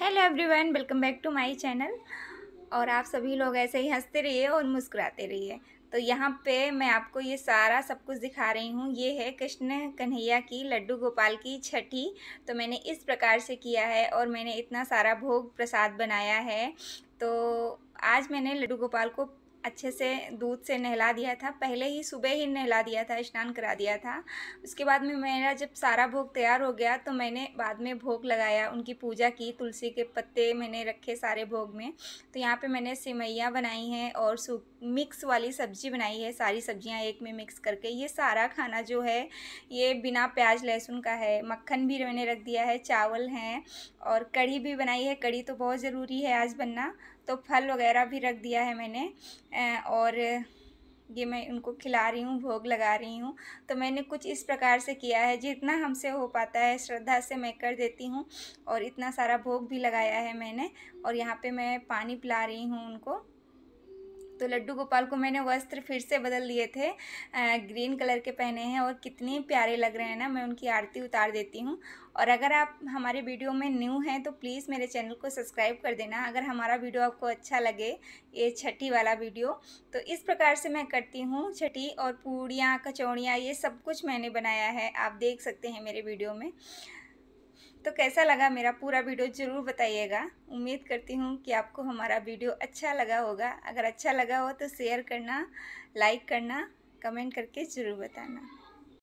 hello everyone welcome back to my channel और आप सभी लोग ऐसे ही हंसते रहिए और मुस्कुराते रहिए तो यहाँ पे मैं आपको ये सारा सब कुछ दिखा रही हूँ ये है कृष्ण कन्हैया की लड्डू गोपाल की छठी तो मैंने इस प्रकार से किया है और मैंने इतना सारा भोग प्रसाद बनाया है तो आज मैंने लड्डू गोपाल को अच्छे से दूध से नहला दिया था पहले ही सुबह ही नहला दिया था स्नान करा दिया था उसके बाद में मेरा जब सारा भोग तैयार हो गया तो मैंने बाद में भोग लगाया उनकी पूजा की तुलसी के पत्ते मैंने रखे सारे भोग में तो यहाँ पे मैंने सेवैयाँ बनाई हैं और मिक्स वाली सब्ज़ी बनाई है सारी सब्जियाँ एक में मिक्स करके ये सारा खाना जो है ये बिना प्याज लहसुन का है मक्खन भी मैंने रख दिया है चावल हैं और कढ़ी भी बनाई है कढ़ी तो बहुत ज़रूरी है आज बनना तो फल वगैरह भी रख दिया है मैंने और ये मैं उनको खिला रही हूँ भोग लगा रही हूँ तो मैंने कुछ इस प्रकार से किया है जितना हमसे हो पाता है श्रद्धा से मैं कर देती हूँ और इतना सारा भोग भी लगाया है मैंने और यहाँ पे मैं पानी पिला रही हूँ उनको तो लड्डू गोपाल को मैंने वस्त्र फिर से बदल दिए थे ग्रीन कलर के पहने हैं और कितने प्यारे लग रहे हैं ना मैं उनकी आरती उतार देती हूँ और अगर आप हमारे वीडियो में न्यू हैं तो प्लीज़ मेरे चैनल को सब्सक्राइब कर देना अगर हमारा वीडियो आपको अच्छा लगे ये छठी वाला वीडियो तो इस प्रकार से मैं करती हूँ छठी और पूड़ियाँ कचौड़ियाँ ये सब कुछ मैंने बनाया है आप देख सकते हैं मेरे वीडियो में तो कैसा लगा मेरा पूरा वीडियो ज़रूर बताइएगा उम्मीद करती हूँ कि आपको हमारा वीडियो अच्छा लगा होगा अगर अच्छा लगा हो तो शेयर करना लाइक करना कमेंट करके ज़रूर बताना